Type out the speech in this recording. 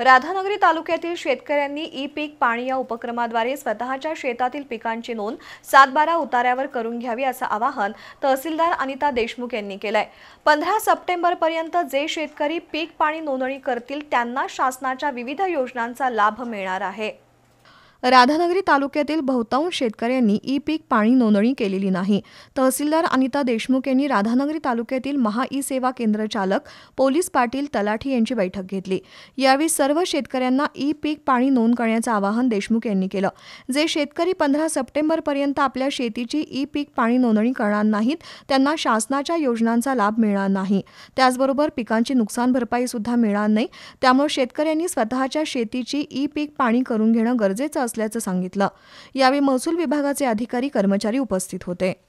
राधानगरी तालुक्यातील शेतकऱ्यांनी ई पीक पाणी या उपक्रमाद्वारे स्वतःच्या शेतातील पिकांची नोंद सातबारा उतार्यावर करून घ्यावी असं आवाहन तहसीलदार अनिता देशमुख यांनी केलंय पंधरा पर्यंत जे शेतकरी पीक पाणी नोंदणी करतील त्यांना शासनाच्या विविध योजनांचा लाभ मिळणार आहे राधानगरी तालुक्यातील बहुतांश शेतकऱ्यांनी ई पीक पाणी नोंदणी केलेली नाही तहसीलदार अनिता देशमुख यांनी राधानगरी तालुक्यातील महा ई सेवा केंद्र चालक पोलीस पाटील तलाठी यांची बैठक घेतली यावेळी सर्व शेतकऱ्यांना ई पीक पाणी नोंद करण्याचं आवाहन देशमुख यांनी केलं जे शेतकरी पंधरा पर्यंत आपल्या शेतीची ई पीक पाणी नोंदणी करणार नाहीत त्यांना शासनाच्या योजनांचा लाभ मिळणार नाही त्याचबरोबर पिकांची नुकसान भरपाई सुद्धा मिळणार नाही त्यामुळे शेतकऱ्यांनी स्वतःच्या शेतीची ई पीक पाणी करून घेणं गरजेचं असल्याचं सांगितलं यावेळी महसूल विभागाचे अधिकारी कर्मचारी उपस्थित होते